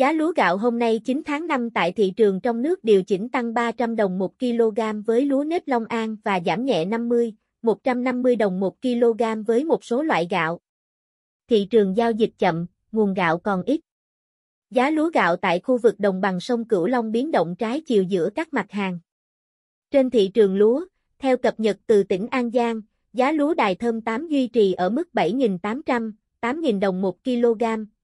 Giá lúa gạo hôm nay 9 tháng 5 tại thị trường trong nước điều chỉnh tăng 300 đồng 1 kg với lúa nếp Long An và giảm nhẹ 50, 150 đồng 1 kg với một số loại gạo. Thị trường giao dịch chậm, nguồn gạo còn ít. Giá lúa gạo tại khu vực đồng bằng sông Cửu Long biến động trái chiều giữa các mặt hàng. Trên thị trường lúa, theo cập nhật từ tỉnh An Giang, giá lúa đài thơm 8 duy trì ở mức 7.800, 8.000 đồng 1 kg,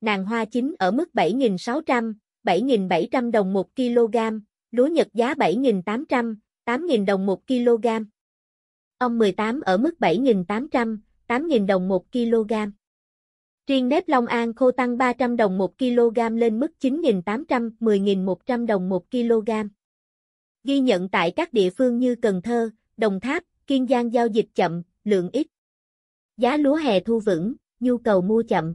nàng hoa chính ở mức 7.600, 7.700 đồng 1 kg, lúa Nhật giá 7.800, 8.000 đồng 1 kg. Ong 18 ở mức 7.800, 8.000 đồng 1 kg. Riêng nếp Long An khô tăng 300 đồng 1 kg lên mức 9.800, 10.100 đồng 1 kg. Ghi nhận tại các địa phương như Cần Thơ, Đồng Tháp, Kiên Giang giao dịch chậm, lượng ít. Giá lúa hè thu vững, nhu cầu mua chậm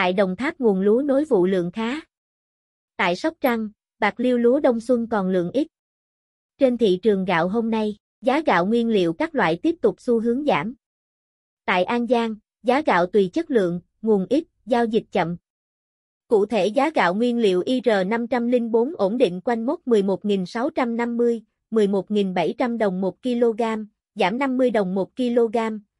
tại Đồng Tháp nguồn lúa nối vụ lượng khá. Tại Sóc Trăng, bạc liêu lúa đông xuân còn lượng ít. Trên thị trường gạo hôm nay, giá gạo nguyên liệu các loại tiếp tục xu hướng giảm. Tại An Giang, giá gạo tùy chất lượng, nguồn ít, giao dịch chậm. Cụ thể giá gạo nguyên liệu IR504 ổn định quanh mốc 11.650, 11.700 đồng 1 kg, giảm 50 đồng 1 kg,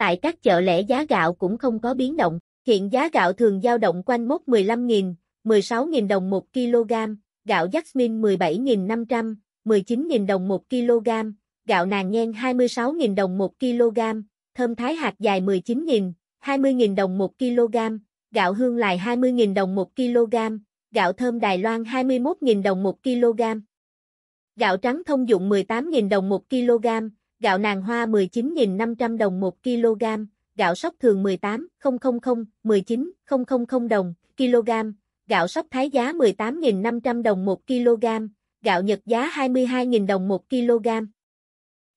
tại các chợ lẻ giá gạo cũng không có biến động. Hiện giá gạo thường dao động quanh mốc 15.000, 16.000 đồng 1 kg, gạo Jasmine 17.500, 19.000 đồng 1 kg, gạo nàng nhen 26.000 đồng 1 kg, thơm thái hạt dài 19.000, 20.000 đồng 1 kg, gạo hương lài 20.000 đồng 1 kg, gạo thơm Đài Loan 21.000 đồng 1 kg. Gạo trắng thông dụng 18.000 đồng 1 kg, gạo nàng hoa 19.500 đồng 1 kg, gạo sóc thường 18.000, 19.000 đồng kg, gạo sóc thái giá 18.500 đồng 1 kg, gạo nhật giá 22.000 đồng 1 kg.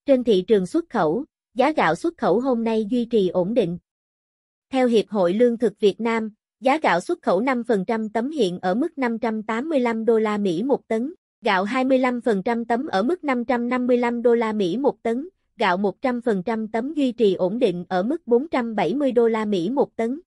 Trên thị trường xuất khẩu, giá gạo xuất khẩu hôm nay duy trì ổn định. Theo Hiệp hội Lương thực Việt Nam, giá gạo xuất khẩu 5% tấm hiện ở mức 585 đô la Mỹ một tấn. Gạo 25% tấm ở mức 555 đô la Mỹ một tấn, gạo 100% tấm duy trì ổn định ở mức 470 đô la Mỹ một tấn.